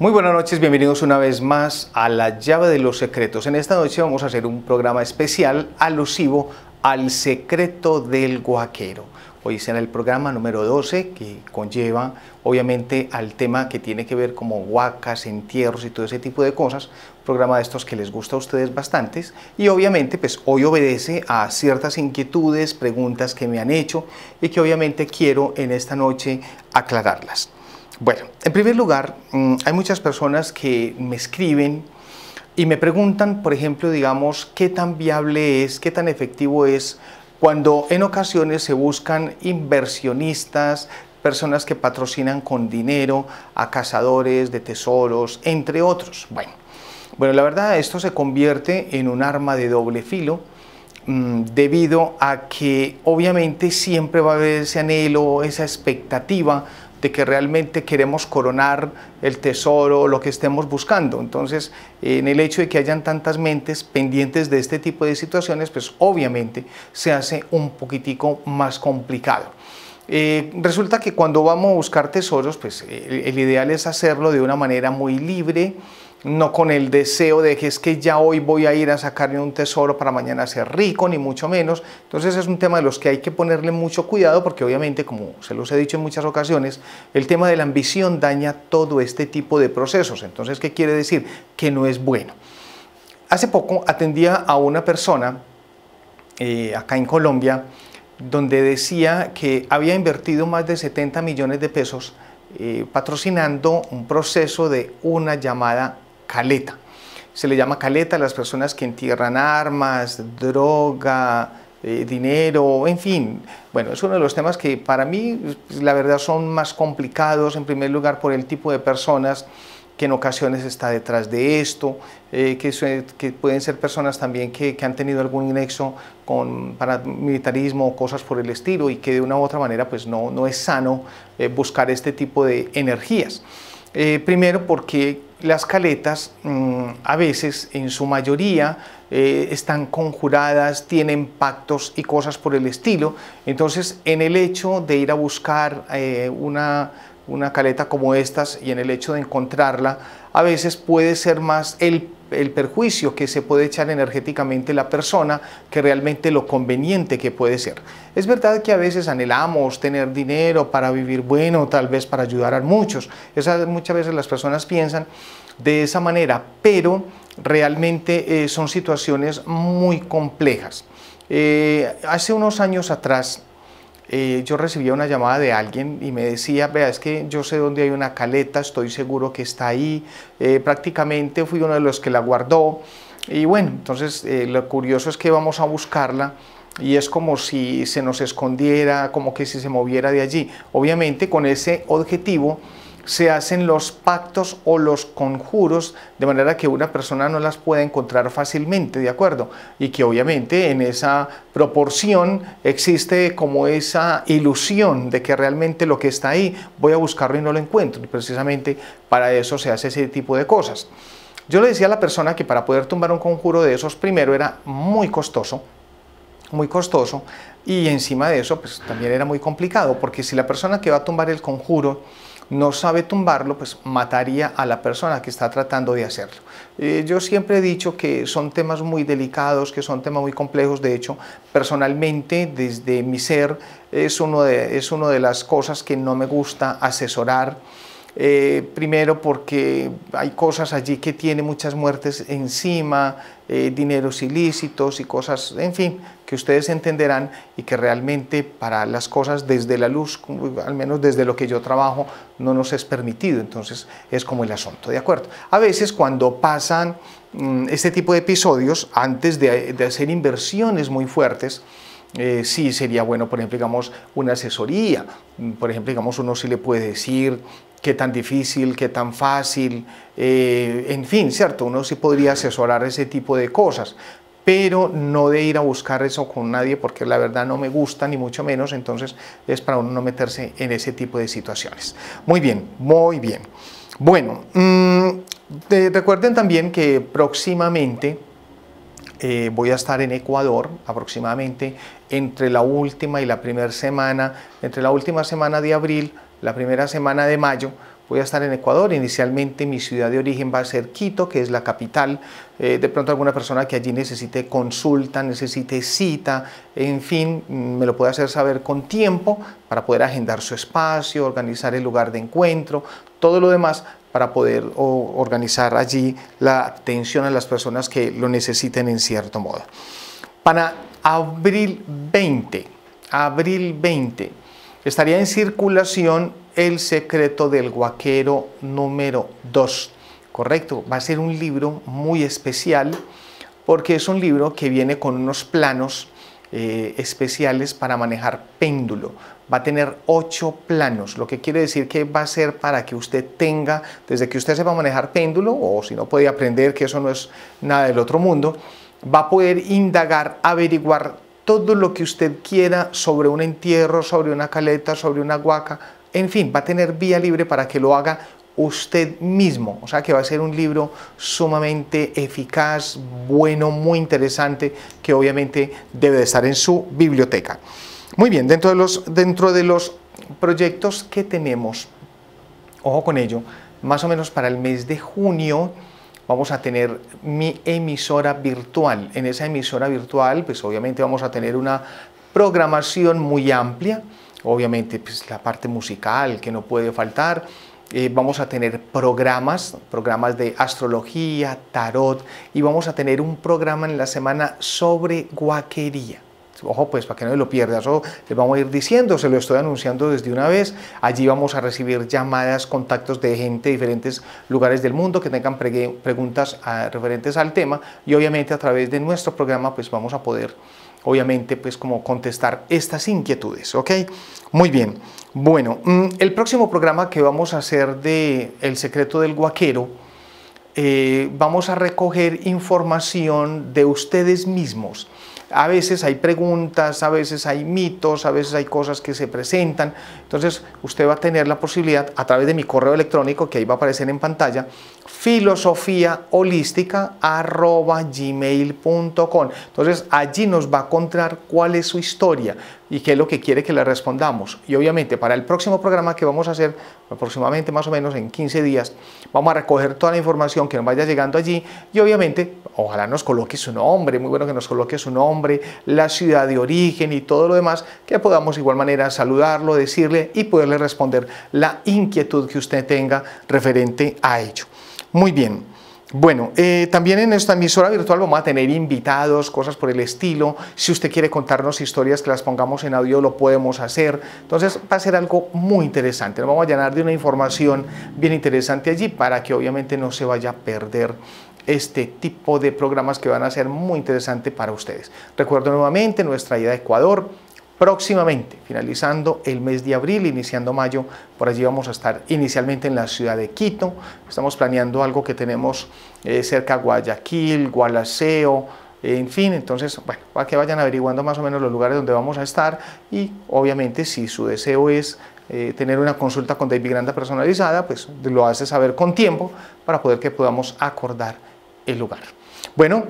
Muy buenas noches, bienvenidos una vez más a La llave de los secretos. En esta noche vamos a hacer un programa especial alusivo al secreto del guaquero. Hoy será el programa número 12 que conlleva obviamente al tema que tiene que ver como guacas, entierros y todo ese tipo de cosas, programa de estos que les gusta a ustedes bastantes y obviamente pues hoy obedece a ciertas inquietudes, preguntas que me han hecho y que obviamente quiero en esta noche aclararlas. Bueno, en primer lugar, mm, hay muchas personas que me escriben y me preguntan, por ejemplo, digamos, qué tan viable es, qué tan efectivo es cuando en ocasiones se buscan inversionistas, personas que patrocinan con dinero a cazadores de tesoros, entre otros. Bueno, bueno la verdad esto se convierte en un arma de doble filo Mm, debido a que obviamente siempre va a haber ese anhelo, esa expectativa de que realmente queremos coronar el tesoro, lo que estemos buscando. Entonces, en el hecho de que hayan tantas mentes pendientes de este tipo de situaciones, pues obviamente se hace un poquitico más complicado. Eh, resulta que cuando vamos a buscar tesoros, pues el ideal es hacerlo de una manera muy libre, no con el deseo de que es que ya hoy voy a ir a sacarme un tesoro para mañana ser rico, ni mucho menos. Entonces es un tema de los que hay que ponerle mucho cuidado porque obviamente, como se los he dicho en muchas ocasiones, el tema de la ambición daña todo este tipo de procesos. Entonces, ¿qué quiere decir? Que no es bueno. Hace poco atendía a una persona eh, acá en Colombia donde decía que había invertido más de 70 millones de pesos eh, patrocinando un proceso de una llamada caleta. Se le llama caleta a las personas que entierran armas, droga, eh, dinero, en fin. Bueno, es uno de los temas que para mí, la verdad, son más complicados, en primer lugar, por el tipo de personas que en ocasiones está detrás de esto, eh, que, pueden ser personas también que, han tenido algún nexo con paramilitarismo o cosas por el estilo y que de una u otra manera pues no, no es sano eh, buscar este tipo de energías. primero porque las caletas mm, a veces, en su mayoría, eh, están conjuradas, tienen pactos y cosas por el estilo. Entonces, en el hecho de ir a buscar eh, una, una caleta como estas y en el hecho de encontrarla, a veces puede ser más el el perjuicio que se puede echar energéticamente la persona que realmente lo conveniente que puede ser. Es verdad que a veces anhelamos tener dinero para vivir bueno, tal vez para ayudar a muchos. muchas veces las personas piensan de esa manera, pero realmente eh, son situaciones muy complejas. Eh, hace unos años atrás eh, yo recibía una llamada de alguien y me decía, vea, es que yo sé dónde hay una caleta, estoy seguro que está ahí, eh, prácticamente fui uno de los que la guardó. Y bueno, entonces eh, lo curioso es que vamos a buscarla y es como si se nos escondiera, como que si se moviera de allí. Obviamente con ese objetivo se hacen los pactos o los conjuros de manera que una persona no las pueda encontrar fácilmente, ¿de acuerdo? Y que obviamente en esa proporción existe como esa ilusión de que realmente lo que está ahí voy a buscarlo y no lo encuentro. Y precisamente para eso se hace ese tipo de cosas. Yo le decía a la persona que para poder tumbar un conjuro de esos primero era muy costoso, muy costoso, y encima de eso pues también era muy complicado, porque si la persona que va a tumbar el conjuro no sabe tumbarlo, pues mataría a la persona que está tratando de hacerlo. Eh, yo siempre he dicho que son temas muy delicados, que son temas muy complejos. De hecho, personalmente, desde mi ser, es, uno es una de las cosas que no me gusta asesorar. Eh, primero porque hay cosas allí que tiene muchas muertes encima, eh, dineros ilícitos y cosas, en fin, que ustedes entenderán y que realmente para las cosas desde la luz, al menos desde lo que yo trabajo, no nos es permitido. Entonces es como el asunto, ¿de acuerdo? A veces cuando pasan mm, este tipo de episodios, antes de, hacer inversiones muy fuertes, eh, sí sería bueno, por ejemplo, digamos, una asesoría, mm, por ejemplo, digamos, uno sí le puede decir qué tan difícil, qué tan fácil, eh, en fin, ¿cierto? Uno sí podría asesorar ese tipo de cosas, pero no de ir a buscar eso con nadie porque la verdad no me gusta ni mucho menos, entonces es para uno no meterse en ese tipo de situaciones. Muy bien, muy bien. Bueno, mm, recuerden también que próximamente eh, voy a estar en Ecuador aproximadamente entre la última y la primera semana, entre la última semana de abril la primera semana de mayo, voy a estar en Ecuador. Inicialmente mi ciudad de origen va a ser Quito, que es la capital. Eh, de pronto alguna persona que allí necesite consulta, necesite cita, en fin, mm, me lo puede hacer saber con tiempo para poder agendar su espacio, organizar el lugar de encuentro, todo lo demás para poder organizar allí la atención a las personas que lo necesiten en cierto modo. Para abril 20, abril 20, estaría en circulación El secreto del guaquero número 2. Correcto, va a ser un libro muy especial porque es un libro que viene con unos planos eh, especiales para manejar péndulo. Va a tener ocho planos, lo que quiere decir que va a ser para que usted tenga, desde que usted sepa manejar péndulo, o si no puede aprender que eso no es nada del otro mundo, va a poder indagar, averiguar todo lo que usted quiera sobre un entierro, sobre una caleta, sobre una guaca... en fin, va a tener vía libre para que lo haga usted mismo. O sea que va a ser un libro sumamente eficaz, bueno, muy interesante, que obviamente debe de estar en su biblioteca. Muy bien, dentro de los, dentro de los proyectos que tenemos, ojo con ello, más o menos para el mes de junio, vamos a tener mi emisora virtual. En esa emisora virtual, pues obviamente vamos a tener una programación muy amplia, obviamente pues, la parte musical que no puede faltar, eh, vamos a tener programas, programas de astrología, tarot, y vamos a tener un programa en la semana sobre guaquería ojo pues para que no lo pierdas, o les vamos a ir diciendo, se lo estoy anunciando desde una vez, allí vamos a recibir llamadas, contactos de gente de diferentes lugares del mundo que tengan preguntas ah, referentes al tema y obviamente a través de nuestro programa pues vamos a poder obviamente pues como contestar estas inquietudes, ¿ok? Muy bien, bueno, mm, el próximo programa que vamos a hacer de El secreto del guaquero, eh, vamos a recoger información de ustedes mismos, a veces hay preguntas, a veces hay mitos, a veces hay cosas que se presentan. Entonces usted va a tener la posibilidad a través de mi correo electrónico que ahí va a aparecer en pantalla, gmail.com Entonces allí nos va a contar cuál es su historia, y qué es lo que quiere que le respondamos. Y obviamente para el próximo programa que vamos a hacer, aproximadamente más o menos en 15 días, vamos a recoger toda la información que nos vaya llegando allí y obviamente ojalá nos coloque su nombre, muy bueno que nos coloque su nombre, la ciudad de origen y todo lo demás, que podamos de igual manera saludarlo, decirle y poderle responder la inquietud que usted tenga referente a ello. Muy bien. Bueno, eh, también en esta emisora virtual vamos a tener invitados, cosas por el estilo. Si usted quiere contarnos historias que las pongamos en audio, lo podemos hacer. Entonces va a ser algo muy interesante. Nos vamos a llenar de una información bien interesante allí para que obviamente no se vaya a perder este tipo de programas que van a ser muy interesantes para ustedes. Recuerdo nuevamente nuestra ida a Ecuador próximamente, finalizando el mes de abril, iniciando mayo, por allí vamos a estar inicialmente en la ciudad de Quito, estamos planeando algo que tenemos eh, cerca de Guayaquil, Gualaceo, en fin, entonces, bueno, para que vayan averiguando más o menos los lugares donde vamos a estar y obviamente si su deseo es eh, tener una consulta con David Granda personalizada, pues lo hace saber con tiempo para poder que podamos acordar el lugar. Bueno,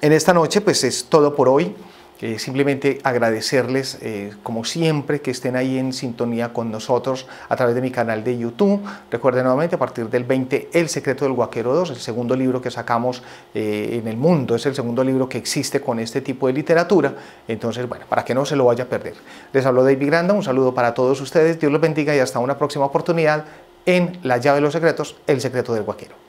en esta noche pues es todo por hoy. Eh, simplemente agradecerles, eh, como siempre, que estén ahí en sintonía con nosotros a través de mi canal de YouTube. Recuerden nuevamente, a partir del 20, El secreto del Guaquero 2, el segundo libro que sacamos eh, en el mundo, es el segundo libro que existe con este tipo de literatura. Entonces, bueno, para que no se lo vaya a perder. Les hablo David Granda, un saludo para todos ustedes, Dios los bendiga y hasta una próxima oportunidad en La llave de los secretos, El secreto del Guaquero.